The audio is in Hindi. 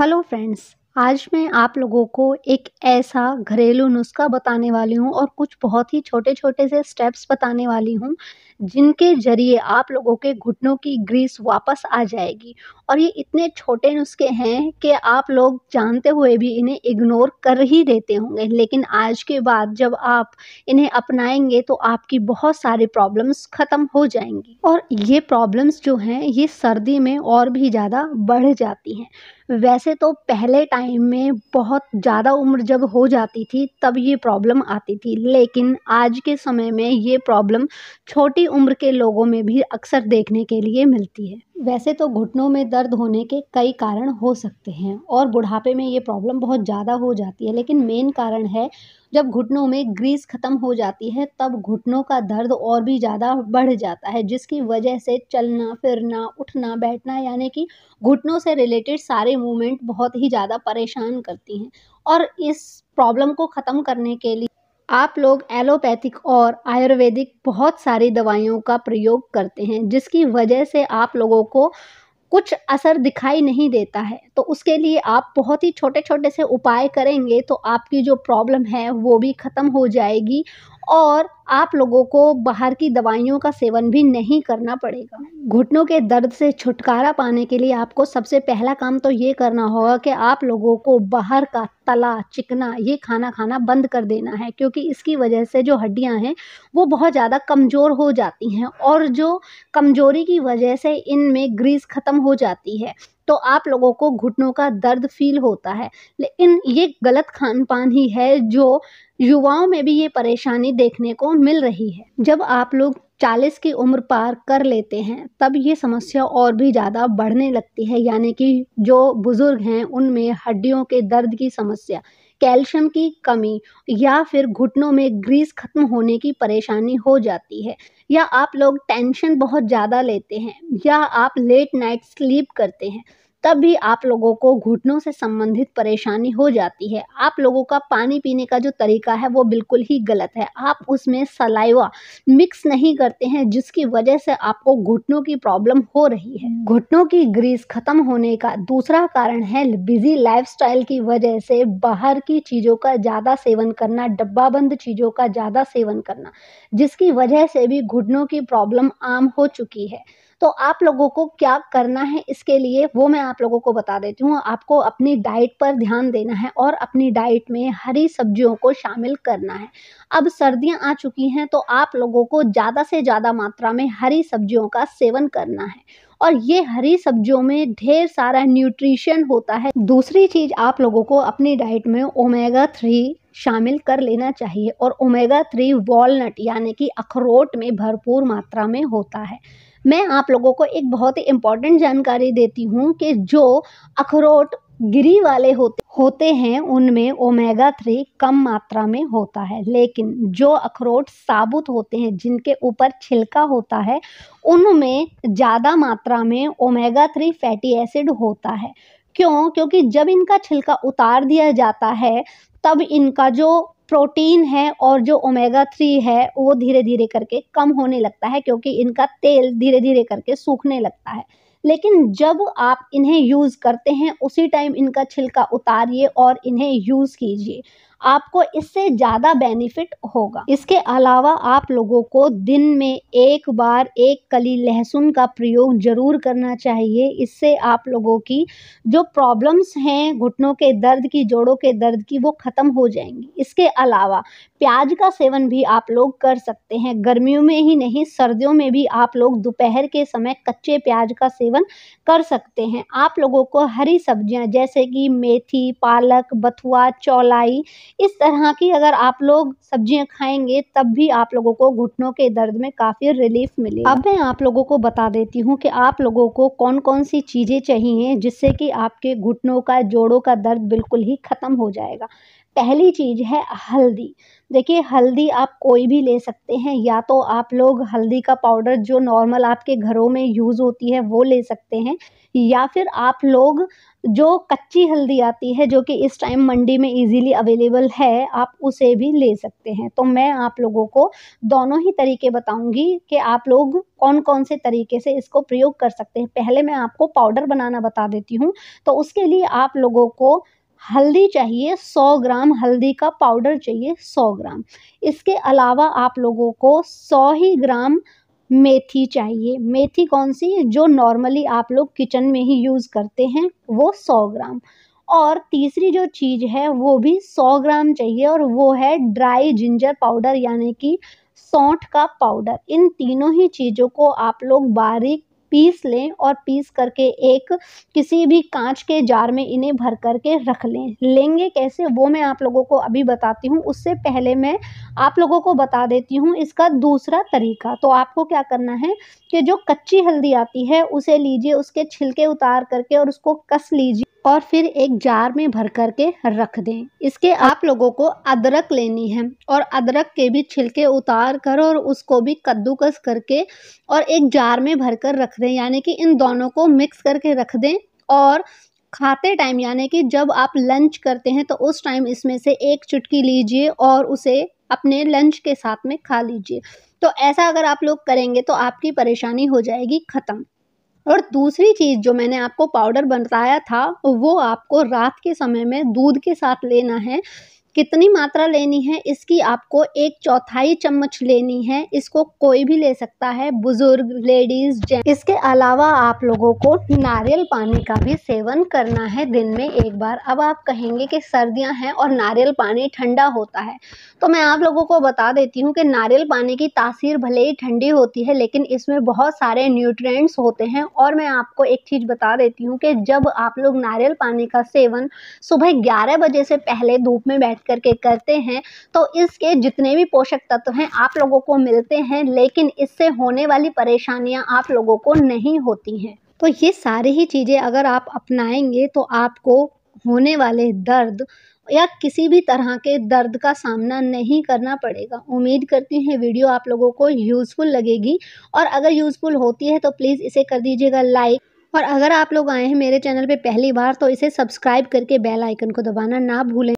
हेलो फ्रेंड्स आज मैं आप लोगों को एक ऐसा घरेलू नुस्खा बताने वाली हूँ और कुछ बहुत ही छोटे छोटे से स्टेप्स बताने वाली हूँ जिनके जरिए आप लोगों के घुटनों की ग्रीस वापस आ जाएगी और ये इतने छोटे नुस्खे हैं कि आप लोग जानते हुए भी इन्हें इग्नोर कर ही देते होंगे लेकिन आज के बाद जब आप इन्हें अपनाएंगे तो आपकी बहुत सारी प्रॉब्लम्स ख़त्म हो जाएंगी और ये प्रॉब्लम्स जो हैं ये सर्दी में और भी ज़्यादा बढ़ जाती हैं वैसे तो पहले टाइम में बहुत ज़्यादा उम्र जब हो जाती थी तब ये प्रॉब्लम आती थी लेकिन आज के समय में ये प्रॉब्लम छोटी उम्र के लोगों में भी अक्सर देखने के लिए मिलती है वैसे तो घुटनों में दर्द होने के कई कारण हो सकते हैं और बुढ़ापे में ये प्रॉब्लम बहुत ज़्यादा हो जाती है लेकिन मेन कारण है जब घुटनों में ग्रीस ख़त्म हो जाती है तब घुटनों का दर्द और भी ज़्यादा बढ़ जाता है जिसकी वजह से चलना फिरना उठना बैठना यानी कि घुटनों से रिलेटेड सारे मूवमेंट बहुत ही ज़्यादा परेशान करती हैं और इस प्रॉब्लम को ख़त्म करने के लिए आप लोग एलोपैथिक और आयुर्वेदिक बहुत सारी दवाइयों का प्रयोग करते हैं जिसकी वजह से आप लोगों को कुछ असर दिखाई नहीं देता है तो उसके लिए आप बहुत ही छोटे छोटे से उपाय करेंगे तो आपकी जो प्रॉब्लम है वो भी ख़त्म हो जाएगी और आप लोगों को बाहर की दवाइयों का सेवन भी नहीं करना पड़ेगा घुटनों के दर्द से छुटकारा पाने के लिए आपको सबसे पहला काम तो ये करना होगा कि आप लोगों को बाहर का तला चिकना ये खाना खाना बंद कर देना है क्योंकि इसकी वजह से जो हड्डियां हैं वो बहुत ज़्यादा कमज़ोर हो जाती हैं और जो कमज़ोरी की वजह से इनमें ग्रीस ख़त्म हो जाती है तो आप लोगों को घुटनों का दर्द फील होता है लेकिन ये गलत खान पान ही है जो युवाओं में भी ये परेशानी देखने को मिल रही है जब आप लोग चालीस की उम्र पार कर लेते हैं तब ये समस्या और भी ज़्यादा बढ़ने लगती है यानी कि जो बुज़ुर्ग हैं उनमें हड्डियों के दर्द की समस्या कैल्शियम की कमी या फिर घुटनों में ग्रीस ख़त्म होने की परेशानी हो जाती है या आप लोग टेंशन बहुत ज़्यादा लेते हैं या आप लेट नाइट स्लीप करते हैं तब भी आप लोगों को घुटनों से संबंधित परेशानी हो जाती है आप लोगों का पानी पीने का जो तरीका है वो बिल्कुल ही गलत है आप उसमें सलाइवा मिक्स नहीं करते हैं जिसकी वजह से आपको घुटनों की प्रॉब्लम हो रही है घुटनों की ग्रीस खत्म होने का दूसरा कारण है बिजी लाइफ की वजह से बाहर की चीज़ों का ज़्यादा सेवन करना बंद चीज़ों का ज़्यादा सेवन करना जिसकी वजह से भी घुटनों की प्रॉब्लम आम हो चुकी है तो आप लोगों को क्या करना है इसके लिए वो मैं आप लोगों को बता देती हूँ आपको अपनी डाइट पर ध्यान देना है और अपनी डाइट में हरी सब्जियों को शामिल करना है अब सर्दियाँ आ चुकी हैं तो आप लोगों को ज़्यादा से ज़्यादा मात्रा में हरी सब्जियों का सेवन करना है और ये हरी सब्जियों में ढेर सारा न्यूट्रिशन होता है दूसरी चीज़ आप लोगों को अपनी डाइट में ओमेगा थ्री शामिल कर लेना चाहिए और ओमेगा थ्री वॉलनट यानी कि अखरोट में भरपूर मात्रा में होता है मैं आप लोगों को एक बहुत ही इम्पॉर्टेंट जानकारी देती हूँ कि जो अखरोट गिरी वाले होते होते हैं उनमें ओमेगा थ्री कम मात्रा में होता है लेकिन जो अखरोट साबुत होते हैं जिनके ऊपर छिलका होता है उनमें ज़्यादा मात्रा में ओमेगा थ्री फैटी एसिड होता है क्यों क्योंकि जब इनका छिलका उतार दिया जाता है तब इनका जो प्रोटीन है और जो ओमेगा थ्री है वो धीरे धीरे करके कम होने लगता है क्योंकि इनका तेल धीरे धीरे करके सूखने लगता है लेकिन जब आप इन्हें यूज़ करते हैं उसी टाइम इनका छिलका उतारिए और इन्हें यूज़ कीजिए आपको इससे ज़्यादा बेनिफिट होगा इसके अलावा आप लोगों को दिन में एक बार एक कली लहसुन का प्रयोग ज़रूर करना चाहिए इससे आप लोगों की जो प्रॉब्लम्स हैं घुटनों के दर्द की जोड़ों के दर्द की वो ख़त्म हो जाएंगी इसके अलावा प्याज का सेवन भी आप लोग कर सकते हैं गर्मियों में ही नहीं सर्दियों में भी आप लोग दोपहर के समय कच्चे प्याज का सेवन कर सकते हैं आप लोगों को हरी सब्जियां जैसे कि मेथी पालक बथुआ चौलाई इस तरह की अगर आप लोग सब्जियां खाएंगे तब भी आप लोगों को घुटनों के दर्द में काफ़ी रिलीफ मिले अब मैं आप लोगों को बता देती हूँ कि आप लोगों को कौन कौन सी चीज़ें चाहिए जिससे कि आपके घुटनों का जोड़ों का दर्द बिल्कुल ही ख़त्म हो जाएगा पहली चीज़ है हल्दी देखिए हल्दी आप कोई भी ले सकते हैं या तो आप लोग हल्दी का पाउडर जो नॉर्मल आपके घरों में यूज़ होती है वो ले सकते हैं या फिर आप लोग जो कच्ची हल्दी आती है जो कि इस टाइम मंडी में इजीली अवेलेबल है आप उसे भी ले सकते हैं तो मैं आप लोगों को दोनों ही तरीके बताऊंगी कि आप लोग कौन कौन से तरीके से इसको प्रयोग कर सकते हैं पहले मैं आपको पाउडर बनाना बता देती हूँ तो उसके लिए आप लोगों को हल्दी चाहिए 100 ग्राम हल्दी का पाउडर चाहिए 100 ग्राम इसके अलावा आप लोगों को 100 ही ग्राम मेथी चाहिए मेथी कौन सी जो नॉर्मली आप लोग किचन में ही यूज़ करते हैं वो 100 ग्राम और तीसरी जो चीज़ है वो भी 100 ग्राम चाहिए और वो है ड्राई जिंजर पाउडर यानी कि सौठ का पाउडर इन तीनों ही चीज़ों को आप लोग बारीक पीस लें और पीस करके एक किसी भी कांच के जार में इन्हें भर करके रख लें लेंगे कैसे वो मैं आप लोगों को अभी बताती हूँ उससे पहले मैं आप लोगों को बता देती हूँ इसका दूसरा तरीका तो आपको क्या करना है कि जो कच्ची हल्दी आती है उसे लीजिए उसके छिलके उतार करके और उसको कस लीजिए और फिर एक जार में भर कर के रख दें इसके आप लोगों को अदरक लेनी है और अदरक के भी छिलके उतार कर और उसको भी कद्दूकस करके और एक जार में भर कर रख दें यानी कि इन दोनों को मिक्स करके रख दें और खाते टाइम यानी कि जब आप लंच करते हैं तो उस टाइम इसमें से एक चुटकी लीजिए और उसे अपने लंच के साथ में खा लीजिए तो ऐसा अगर आप लोग करेंगे तो आपकी परेशानी हो जाएगी ख़त्म और दूसरी चीज़ जो मैंने आपको पाउडर बताया था वो आपको रात के समय में दूध के साथ लेना है कितनी मात्रा लेनी है इसकी आपको एक चौथाई चम्मच लेनी है इसको कोई भी ले सकता है बुजुर्ग लेडीज जेंट इसके अलावा आप लोगों को नारियल पानी का भी सेवन करना है दिन में एक बार अब आप कहेंगे कि सर्दियां हैं और नारियल पानी ठंडा होता है तो मैं आप लोगों को बता देती हूँ कि नारियल पानी की तासीर भले ही ठंडी होती है लेकिन इसमें बहुत सारे न्यूट्रेंट्स होते हैं और मैं आपको एक चीज़ बता देती हूँ कि जब आप लोग नारियल पानी का सेवन सुबह ग्यारह बजे से पहले धूप में बैठ बैठ करके करते हैं तो इसके जितने भी पोषक तत्व हैं आप लोगों को मिलते हैं लेकिन इससे होने वाली परेशानियाँ आप लोगों को नहीं होती हैं तो ये सारी ही चीज़ें अगर आप अपनाएंगे तो आपको होने वाले दर्द या किसी भी तरह के दर्द का सामना नहीं करना पड़ेगा उम्मीद करती हैं वीडियो आप लोगों को यूज़फुल लगेगी और अगर यूज़फुल होती है तो प्लीज़ इसे कर दीजिएगा लाइक और अगर आप लोग आए हैं मेरे चैनल पे पहली बार तो इसे सब्सक्राइब करके बेल आइकन को दबाना ना भूलें